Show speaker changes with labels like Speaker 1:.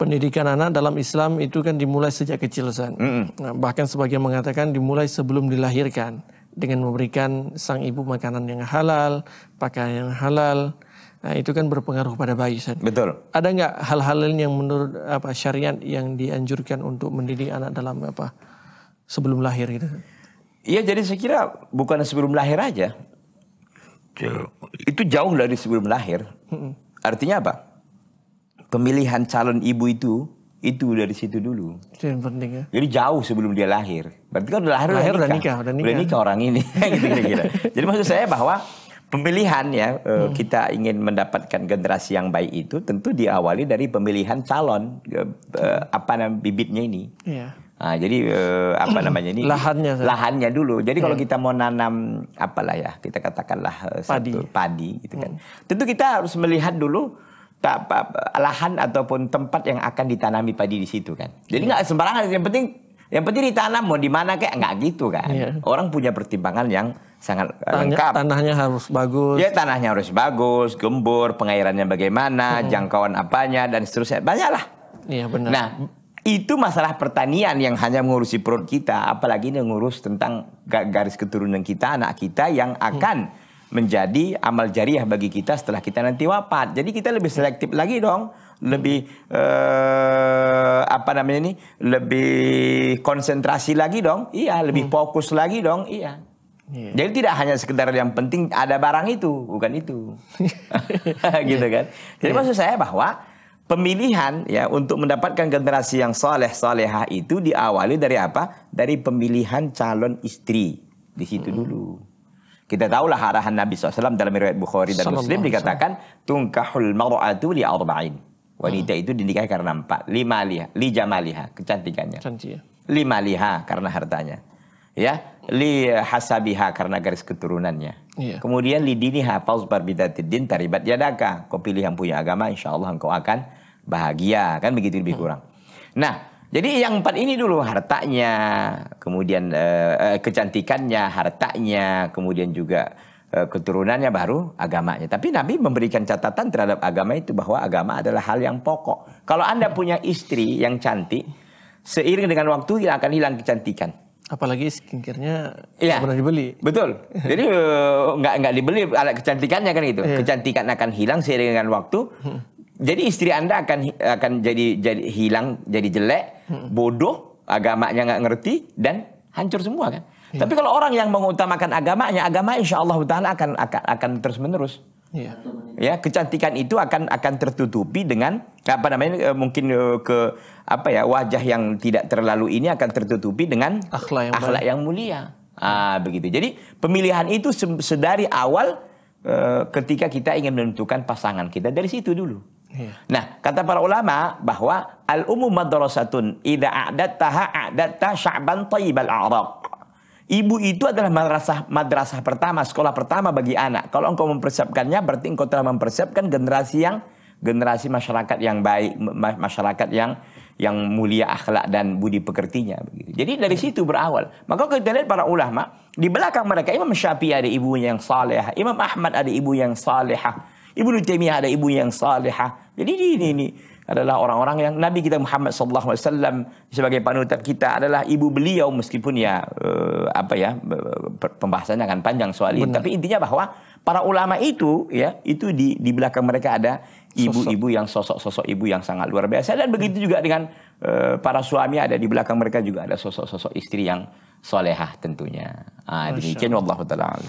Speaker 1: pendidikan anak dalam Islam itu kan dimulai sejak kecil san. Mm -hmm. nah, bahkan sebagian mengatakan dimulai sebelum dilahirkan dengan memberikan sang ibu makanan yang halal, pakaian yang halal. Nah, itu kan berpengaruh pada bayi san. Betul. Ada nggak hal-hal lain yang menurut apa syariat yang dianjurkan untuk mendidik anak dalam apa sebelum lahir gitu? Iya, jadi saya kira bukan sebelum lahir aja. Jauh. Itu jauh dari sebelum lahir. Mm -hmm. Artinya apa? pemilihan calon ibu itu itu dari situ dulu. Itu yang penting ya. Jadi jauh sebelum dia lahir. Berarti kan udah lahir, lahir udah nikah. Udah nikah, udah nikah. orang ini. gitu gitu, gitu. Jadi maksud saya bahwa pemilihan ya eh, hmm. kita ingin mendapatkan generasi yang baik itu tentu diawali dari pemilihan calon eh, eh, apa namanya bibitnya ini. Iya. Nah, jadi eh, apa namanya ini? Lahannya. Saya. Lahannya dulu. Jadi kalau iya. kita mau nanam apalah ya, kita katakanlah padi. satu padi gitu kan. Hmm. Tentu kita harus melihat dulu Tak apa lahan ataupun tempat yang akan ditanami padi di situ kan. Jadi nggak yeah. sembarangan. Yang penting yang penting ditanam mau di mana kayak nggak gitu kan. Yeah. Orang punya pertimbangan yang sangat eh, Tanya, lengkap. Tanahnya harus bagus. Ya tanahnya harus bagus, gembur, pengairannya bagaimana, hmm. jangkauan apanya dan seterusnya. Banyaklah. Iya benar. Nah, itu masalah pertanian yang hanya mengurusi perut kita, apalagi ini ngurus tentang garis keturunan kita, anak kita yang akan hmm menjadi amal jariah bagi kita setelah kita nanti wafat. Jadi kita lebih selektif lagi dong, lebih uh, apa namanya ini, lebih konsentrasi lagi dong. Iya, lebih hmm. fokus lagi dong. Iya. Yeah. Jadi tidak hanya sekedar yang penting ada barang itu, bukan itu. gitu kan. Jadi yeah. maksud saya bahwa pemilihan ya untuk mendapatkan generasi yang soleh solehah itu diawali dari apa? Dari pemilihan calon istri di situ hmm. dulu. Kita tahulah arahan Nabi SAW dalam riwayat Bukhari dan Muslim dikatakan tungkahul mar'atu li arba'in. Hmm. Wanita hmm. itu dinikahi karena empat. Lima liha, li jamaliha, kecantikannya. Cantik Lima liha karena hartanya. Ya, li hasabiha karena garis keturunannya. Iya. Kemudian li diniha fauz barbidatid taribat yadaka. Kau pilih yang punya agama, insya Allah engkau akan bahagia. Kan begitu lebih hmm. kurang. Nah, jadi yang empat ini dulu hartanya, kemudian uh, kecantikannya, hartanya, kemudian juga uh, keturunannya baru agamanya. Tapi Nabi memberikan catatan terhadap agama itu bahwa agama adalah hal yang pokok. Kalau Anda punya istri yang cantik, seiring dengan waktu dia akan hilang kecantikan. Apalagi skincarenya ya. pernah dibeli. Betul. Jadi nggak nggak dibeli alat kecantikannya kan gitu. Ya. Kecantikan akan hilang seiring dengan waktu. Hmm. Jadi istri Anda akan akan jadi jadi hilang, jadi jelek, hmm. bodoh, agamanya nggak ngerti dan hancur semua kan. Yeah. Tapi kalau orang yang mengutamakan agamanya, agama insya Allah taala akan akan akan terus menerus. Yeah. Ya, kecantikan itu akan akan tertutupi dengan apa namanya eh, mungkin eh, ke apa ya wajah yang tidak terlalu ini akan tertutupi dengan akhlak yang, akhlak yang mulia. Ah, begitu. Jadi pemilihan itu sedari awal eh, ketika kita ingin menentukan pasangan kita dari situ dulu. Yeah. Nah, kata para ulama bahwa al umum madrasatun idza a'dattaha a'datta sya'ban taibal a'raq. Ibu itu adalah madrasah madrasah pertama, sekolah pertama bagi anak. Kalau engkau mempersiapkannya berarti engkau telah mempersiapkan generasi yang generasi masyarakat yang baik, masyarakat yang yang mulia akhlak dan budi pekertinya Jadi dari iya. situ berawal. Maka kita lihat para ulama di belakang mereka Imam Syafi'i ada ibunya yang salehah, Imam Ahmad ada ibu yang salehah, Ibu Taimiyah ada ibu yang salihah. Jadi ini, ini, ini adalah orang-orang yang Nabi kita Muhammad SAW sebagai panutan kita adalah ibu beliau meskipun ya uh, apa ya pembahasannya akan panjang soal ini tapi intinya bahwa para ulama itu ya itu di di belakang mereka ada ibu-ibu yang sosok-sosok ibu yang sangat luar biasa dan begitu juga dengan uh, para suami ada di belakang mereka juga ada sosok-sosok istri yang solehah tentunya. Ah, demikian wallahu taala.